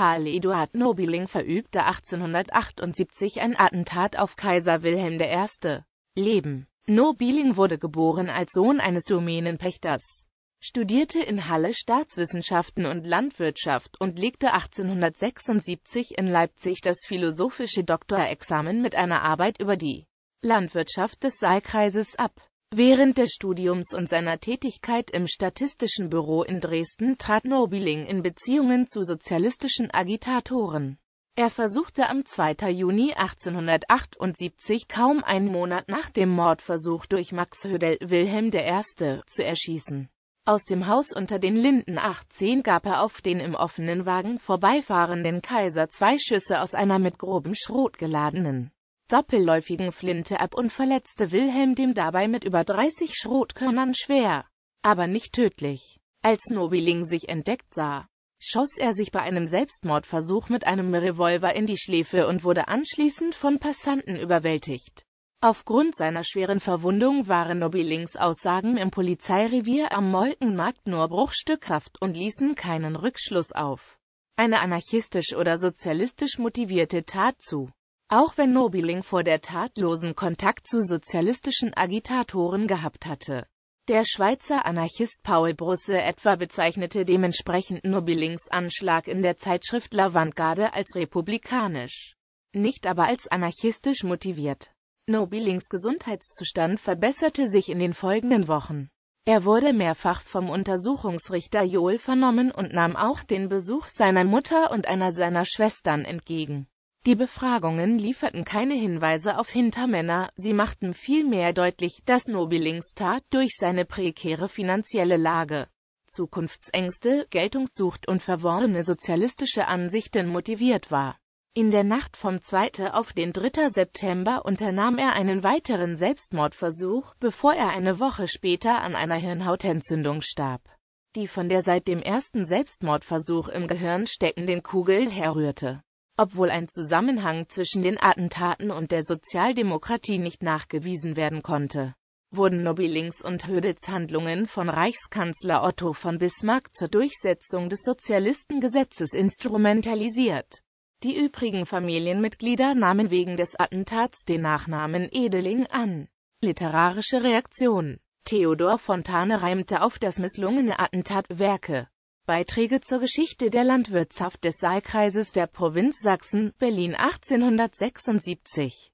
Karl Eduard Nobiling verübte 1878 ein Attentat auf Kaiser Wilhelm I. Leben. Nobiling wurde geboren als Sohn eines Domänenpächters, studierte in Halle Staatswissenschaften und Landwirtschaft und legte 1876 in Leipzig das philosophische Doktorexamen mit einer Arbeit über die Landwirtschaft des Saalkreises ab. Während des Studiums und seiner Tätigkeit im Statistischen Büro in Dresden trat Nobiling in Beziehungen zu sozialistischen Agitatoren. Er versuchte am 2. Juni 1878, kaum einen Monat nach dem Mordversuch durch Max Hödel Wilhelm I., zu erschießen. Aus dem Haus unter den Linden 18 gab er auf den im offenen Wagen vorbeifahrenden Kaiser zwei Schüsse aus einer mit grobem Schrot geladenen doppelläufigen Flinte ab und verletzte Wilhelm dem dabei mit über 30 Schrotkörnern schwer, aber nicht tödlich. Als Nobiling sich entdeckt sah, schoss er sich bei einem Selbstmordversuch mit einem Revolver in die Schläfe und wurde anschließend von Passanten überwältigt. Aufgrund seiner schweren Verwundung waren Nobilings Aussagen im Polizeirevier am Molkenmarkt nur bruchstückhaft und ließen keinen Rückschluss auf eine anarchistisch oder sozialistisch motivierte Tat zu. Auch wenn Nobiling vor der tatlosen Kontakt zu sozialistischen Agitatoren gehabt hatte. Der Schweizer Anarchist Paul Brusse etwa bezeichnete dementsprechend Nobilings Anschlag in der Zeitschrift La L'Avantgarde als republikanisch, nicht aber als anarchistisch motiviert. Nobilings Gesundheitszustand verbesserte sich in den folgenden Wochen. Er wurde mehrfach vom Untersuchungsrichter Joel vernommen und nahm auch den Besuch seiner Mutter und einer seiner Schwestern entgegen. Die Befragungen lieferten keine Hinweise auf Hintermänner, sie machten vielmehr deutlich, dass Nobilings durch seine prekäre finanzielle Lage Zukunftsängste, Geltungssucht und verworrene sozialistische Ansichten motiviert war. In der Nacht vom 2. auf den 3. September unternahm er einen weiteren Selbstmordversuch, bevor er eine Woche später an einer Hirnhautentzündung starb, die von der seit dem ersten Selbstmordversuch im Gehirn steckenden Kugel herrührte. Obwohl ein Zusammenhang zwischen den Attentaten und der Sozialdemokratie nicht nachgewiesen werden konnte, wurden Nobilinks und Hödels Handlungen von Reichskanzler Otto von Bismarck zur Durchsetzung des Sozialistengesetzes instrumentalisiert. Die übrigen Familienmitglieder nahmen wegen des Attentats den Nachnamen Edeling an. Literarische Reaktion Theodor Fontane reimte auf das misslungene Attentat Werke Beiträge zur Geschichte der Landwirtschaft des Saalkreises der Provinz Sachsen, Berlin 1876